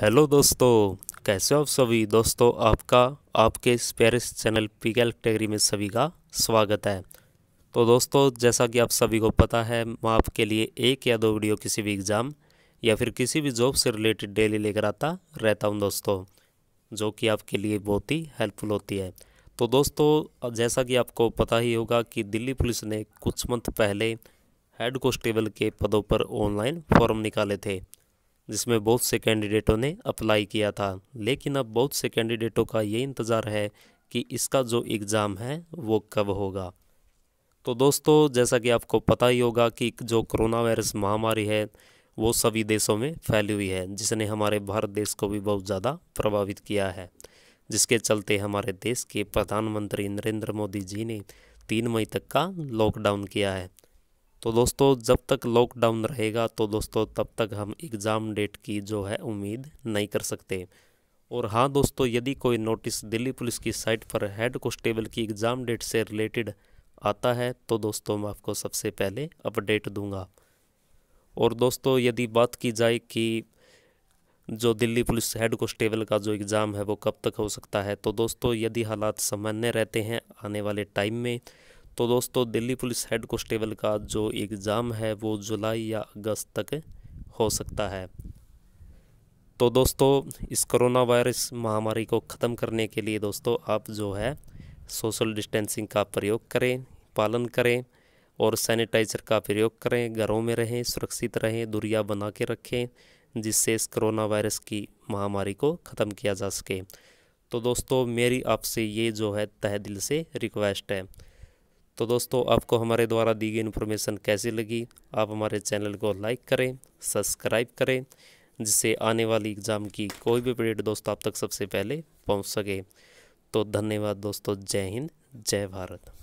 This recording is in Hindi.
हेलो दोस्तों कैसे हो आप सभी दोस्तों आपका आपके स्पेरिस चैनल पिगल कैटेगरी में सभी का स्वागत है तो दोस्तों जैसा कि आप सभी को पता है मैं आपके लिए एक या दो वीडियो किसी भी एग्ज़ाम या फिर किसी भी जॉब से रिलेटेड डेली लेकर आता रहता हूं दोस्तों जो कि आपके लिए बहुत ही हेल्पफुल होती है तो दोस्तों जैसा कि आपको पता ही होगा कि दिल्ली पुलिस ने कुछ मंथ पहले हेड कॉन्स्टेबल के पदों पर ऑनलाइन फॉर्म निकाले थे जिसमें बहुत से कैंडिडेटों ने अप्लाई किया था लेकिन अब बहुत से कैंडिडेटों का ये इंतज़ार है कि इसका जो एग्ज़ाम है वो कब होगा तो दोस्तों जैसा कि आपको पता ही होगा कि जो कोरोना वायरस महामारी है वो सभी देशों में फैली हुई है जिसने हमारे भारत देश को भी बहुत ज़्यादा प्रभावित किया है जिसके चलते हमारे देश के प्रधानमंत्री नरेंद्र मोदी जी ने तीन मई तक का लॉकडाउन किया है तो दोस्तों जब तक लॉकडाउन रहेगा तो दोस्तों तब तक हम एग्ज़ाम डेट की जो है उम्मीद नहीं कर सकते और हाँ दोस्तों यदि कोई नोटिस दिल्ली पुलिस की साइट पर हेड कॉन्स्टेबल की एग्ज़ाम डेट से रिलेटेड आता है तो दोस्तों मैं आपको सबसे पहले अपडेट दूंगा और दोस्तों यदि बात की जाए कि जो दिल्ली पुलिस हेड कॉन्स्टेबल का जो एग्ज़ाम है वो कब तक हो सकता है तो दोस्तों यदि हालात सामान्य रहते हैं आने वाले टाइम में तो दोस्तों दिल्ली पुलिस हेड कॉन्स्टेबल का जो एग्ज़ाम है वो जुलाई या अगस्त तक हो सकता है तो दोस्तों इस कोरोना वायरस महामारी को ख़त्म करने के लिए दोस्तों आप जो है सोशल डिस्टेंसिंग का प्रयोग करें पालन करें और सैनिटाइज़र का प्रयोग करें घरों में रहें सुरक्षित रहें दूरिया बना के रखें जिससे इस कोरोना वायरस की महामारी को ख़त्म किया जा सके तो दोस्तों मेरी आपसे ये जो है तह दिल से रिक्वेस्ट है तो दोस्तों आपको हमारे द्वारा दी गई इन्फॉर्मेशन कैसी लगी आप हमारे चैनल को लाइक करें सब्सक्राइब करें जिससे आने वाली एग्ज़ाम की कोई भी अपडेट दोस्तों आप तक सबसे पहले पहुंच सके तो धन्यवाद दोस्तों जय हिंद जय भारत